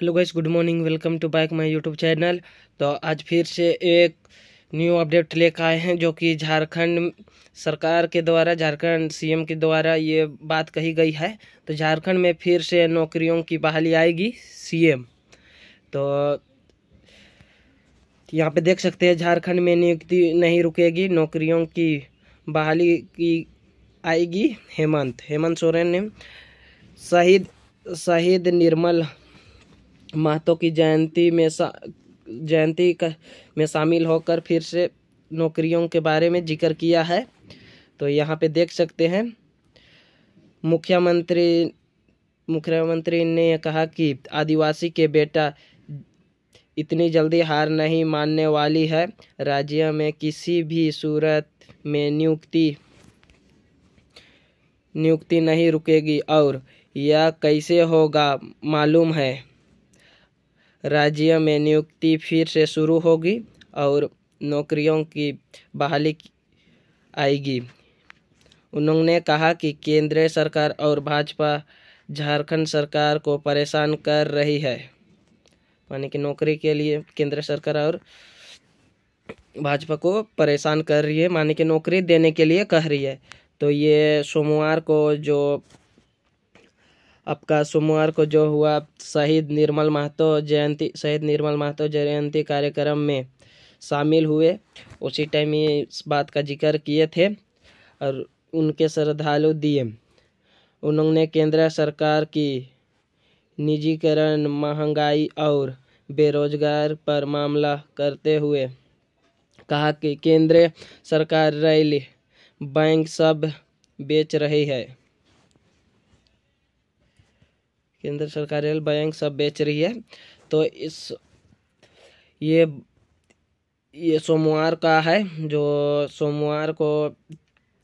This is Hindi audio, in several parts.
hello guys good morning welcome to back my YouTube channel तो आज फिर से एक न्यू अपडेट लेकर आए हैं जो कि झारखंड सरकार के द्वारा झारखंड सीएम के द्वारा ये बात कही गई है तो झारखंड में फिर से नौकरियों की बहाली आएगी सीएम तो यहाँ पे देख सकते हैं झारखंड में नियुक्ति नहीं रुकेगी नौकरियों की बहाली की आएगी हेमंत हेमंत सोरेन ने शहीद शहीद निर्मल महतो की जयंती में जयंती में शामिल होकर फिर से नौकरियों के बारे में जिक्र किया है तो यहाँ पे देख सकते हैं मुख्यमंत्री मुख्यमंत्री ने कहा कि आदिवासी के बेटा इतनी जल्दी हार नहीं मानने वाली है राज्य में किसी भी सूरत में नियुक्ति नियुक्ति नहीं रुकेगी और यह कैसे होगा मालूम है राज्य में नियुक्ति फिर से शुरू होगी और नौकरियों की बहाली आएगी उन्होंने कहा कि केंद्र सरकार और भाजपा झारखंड सरकार को परेशान कर रही है यानी कि नौकरी के लिए केंद्र सरकार और भाजपा को परेशान कर रही है माने कि नौकरी देने के लिए कह रही है तो ये सोमवार को जो आपका सोमवार को जो हुआ शहीद निर्मल महतो जयंती शहीद निर्मल महतो जयंती कार्यक्रम में शामिल हुए उसी टाइम ये इस बात का जिक्र किए थे और उनके श्रद्धालु दिए उन्होंने केंद्र सरकार की निजीकरण महंगाई और बेरोजगार पर मामला करते हुए कहा कि केंद्र सरकार रैली बैंक सब बेच रही है केंद्र सरकार रेल बैंक सब बेच रही है तो इस ये ये सोमवार का है जो सोमवार को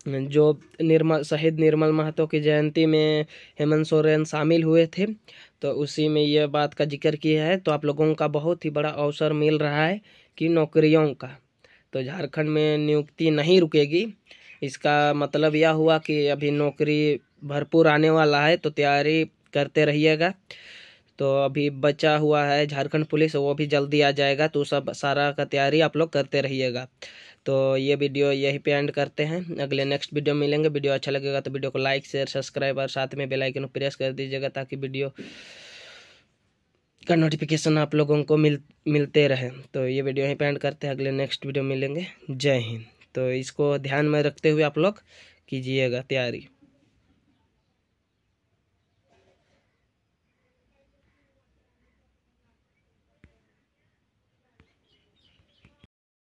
जो निर्मल शहीद निर्मल महतो की जयंती में हेमंत सोरेन शामिल हुए थे तो उसी में ये बात का जिक्र किया है तो आप लोगों का बहुत ही बड़ा अवसर मिल रहा है कि नौकरियों का तो झारखंड में नियुक्ति नहीं रुकेगी इसका मतलब यह हुआ कि अभी नौकरी भरपूर आने वाला है तो तैयारी करते रहिएगा तो अभी बचा हुआ है झारखंड पुलिस वो भी जल्दी आ जाएगा तो सब सारा का तैयारी आप लोग करते रहिएगा तो ये वीडियो यहीं पे एंड करते हैं अगले नेक्स्ट वीडियो मिलेंगे वीडियो अच्छा लगेगा तो वीडियो को लाइक शेयर सब्सक्राइब और साथ में बेलाइकन प्रेस कर दीजिएगा ताकि वीडियो का नोटिफिकेशन आप लोगों को मिल मिलते रहे तो ये वीडियो यहीं पे एंड करते हैं अगले नेक्स्ट वीडियो मिलेंगे जय हिंद तो इसको ध्यान में रखते हुए आप लोग कीजिएगा तैयारी